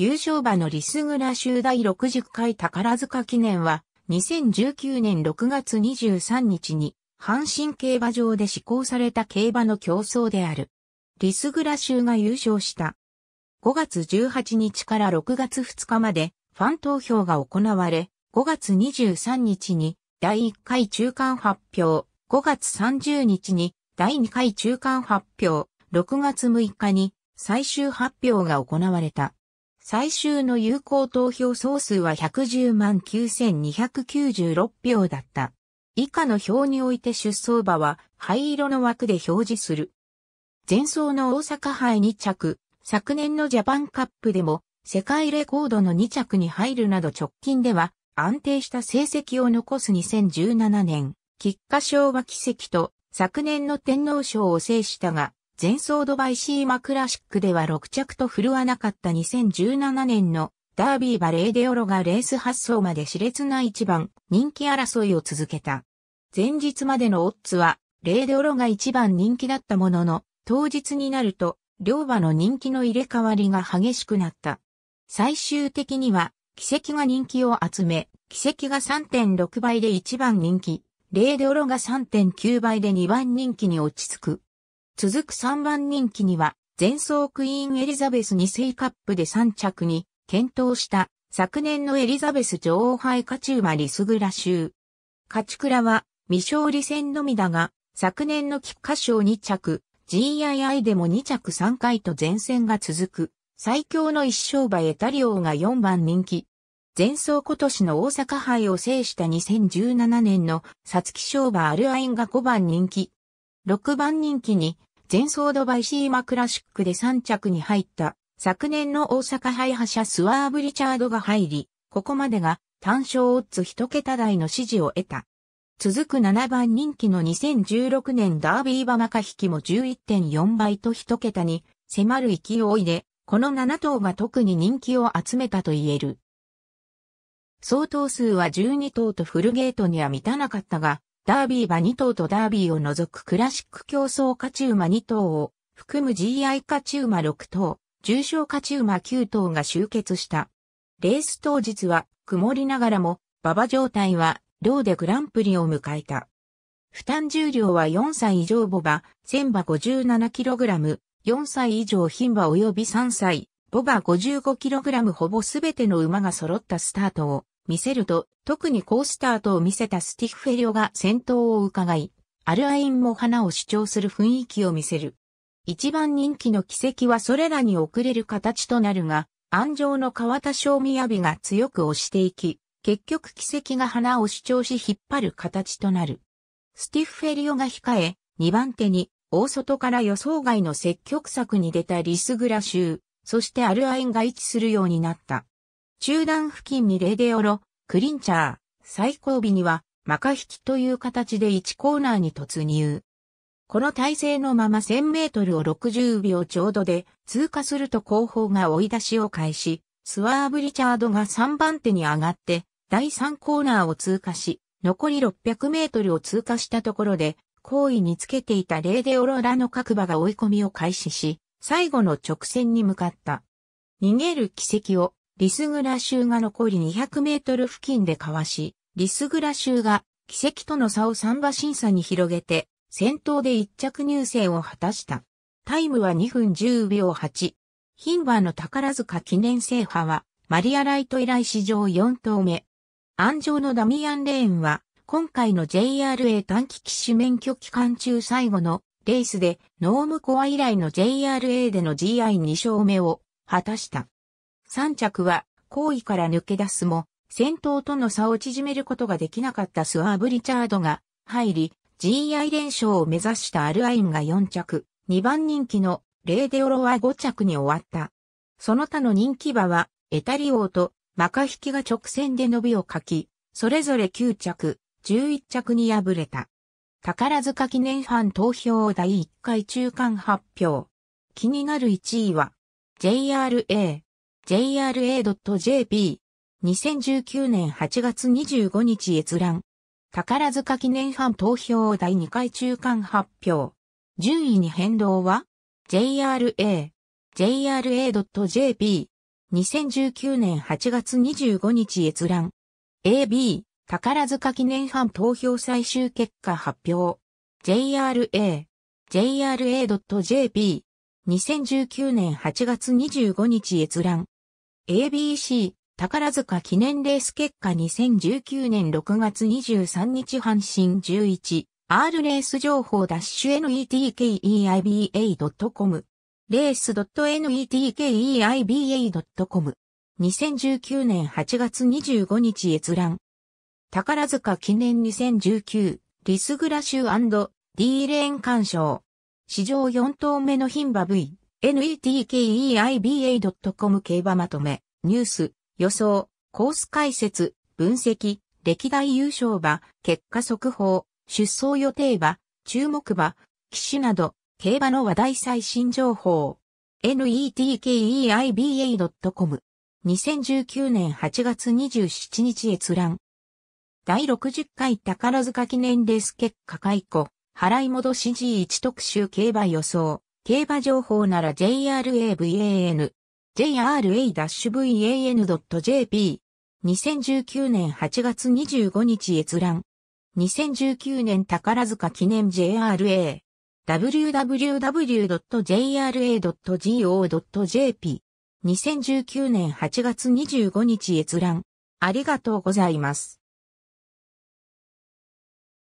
優勝馬のリスグラ州第60回宝塚記念は、2019年6月23日に、阪神競馬場で施行された競馬の競争である。リスグラ州が優勝した。5月18日から6月2日まで、ファン投票が行われ、5月23日に、第1回中間発表、5月30日に、第2回中間発表、6月6日に、最終発表が行われた。最終の有効投票総数は110万9296票だった。以下の表において出走馬は灰色の枠で表示する。前走の大阪杯2着、昨年のジャパンカップでも世界レコードの2着に入るなど直近では安定した成績を残す2017年、菊花賞は奇跡と昨年の天皇賞を制したが、前走ドバイシーマクラシックでは6着と振るわなかった2017年のダービーバレーデオロがレース発走まで熾烈な一番人気争いを続けた。前日までのオッズはレーデオロが一番人気だったものの当日になると両馬の人気の入れ替わりが激しくなった。最終的には奇跡が人気を集め、奇跡が3.6倍で1番人気、レーデオロが3.9倍で2番人気に落ち着く。続く3番人気には、前走クイーンエリザベス2世カップで3着に、検討した昨年のエリザベス女王杯勝ち馬リスグラ州。勝ち倉は未勝利戦のみだが、昨年の菊花賞2着、GII でも2着3回と前線が続く、最強の一勝馬エタリオが4番人気。前走今年の大阪杯を制した2017年のサツキ賞馬アルアインが5番人気。6番人気に前走ドバイシーマクラシックで3着に入った、昨年の大阪杯覇者スワーブ・リチャードが入り、ここまでが単勝オッズ1桁台の支持を得た。続く7番人気の2016年ダービー馬マカ引きも11.4倍と1桁に迫る勢いで、この7頭が特に人気を集めたと言える。相当数は12頭とフルゲートには満たなかったが、ダービー馬2頭とダービーを除くクラシック競争勝ち馬2頭を含む GI 勝ち馬6頭、重賞勝ち馬9頭が集結した。レース当日は曇りながらも馬場状態はローでグランプリを迎えた。負担重量は4歳以上ボバ、1000馬 57kg、4歳以上牝馬及び3歳、ボバ 55kg ほぼすべての馬が揃ったスタートを見せると、特に高スタートを見せたスティッフェリオが先頭を伺い、アルアインも花を主張する雰囲気を見せる。一番人気の奇跡はそれらに遅れる形となるが、安城の川田正宮美が強く押していき、結局奇跡が花を主張し引っ張る形となる。スティッフェリオが控え、2番手に、大外から予想外の積極策に出たリスグラ州、そしてアルアインが位置するようになった。中段付近にレデオロ、クリンチャー、最後尾には、マカ引きという形で1コーナーに突入。この体勢のまま1000メートルを60秒ちょうどで通過すると後方が追い出しを開始、スワーブ・リチャードが3番手に上がって第3コーナーを通過し、残り600メートルを通過したところで、後位につけていたレーデオロラの各馬が追い込みを開始し、最後の直線に向かった。逃げる奇跡をリスグラ州が残り200メートル付近でかわし、リスグラ州が奇跡との差を3馬審査に広げて、先頭で一着入選を果たした。タイムは2分10秒8。バ馬の宝塚記念制覇は、マリアライト以来史上4投目。安城のダミアン・レーンは、今回の JRA 短期騎士免許期間中最後のレースで、ノームコア以来の JRA での GI2 勝目を果たした。三着は後位から抜け出すも、先頭との差を縮めることができなかったスワーブ・リチャードが入り、GI 連勝を目指したアルアインが4着、2番人気のレーデオロは5着に終わった。その他の人気馬は、エタリオとマカヒキが直線で伸びをかき、それぞれ9着、11着に敗れた。宝塚記念ファン投票第1回中間発表。気になる1位は、JRA、jra.jp。2019年8月25日閲覧。宝塚記念版投票第2回中間発表。順位に変動は ?JRA。jra.jp。2019年8月25日閲覧。AB。宝塚記念版投票最終結果発表。JRA。jra.jp。2019年8月25日閲覧。ABC 宝塚記念レース結果2019年6月23日阪神 11R レース情報ダッシュ netkeiba.com レース .netkeiba.com 2019年8月25日閲覧宝塚記念2019リスグラシュ &D レーン鑑賞史上4頭目の牝馬 V netkieiba.com 競馬まとめ、ニュース、予想、コース解説、分析、歴代優勝馬、結果速報、出走予定馬、注目馬、騎手など、競馬の話題最新情報。netkieiba.com 2019年8月27日閲覧。第60回宝塚記念レース結果解雇、払い戻し G1 特集競馬予想。競馬情報なら JRAVAN、jra-van.jp。2019年8月25日閲覧。2019年宝塚記念 JRA。www.jra.go.jp。2019年8月25日閲覧。ありがとうございます。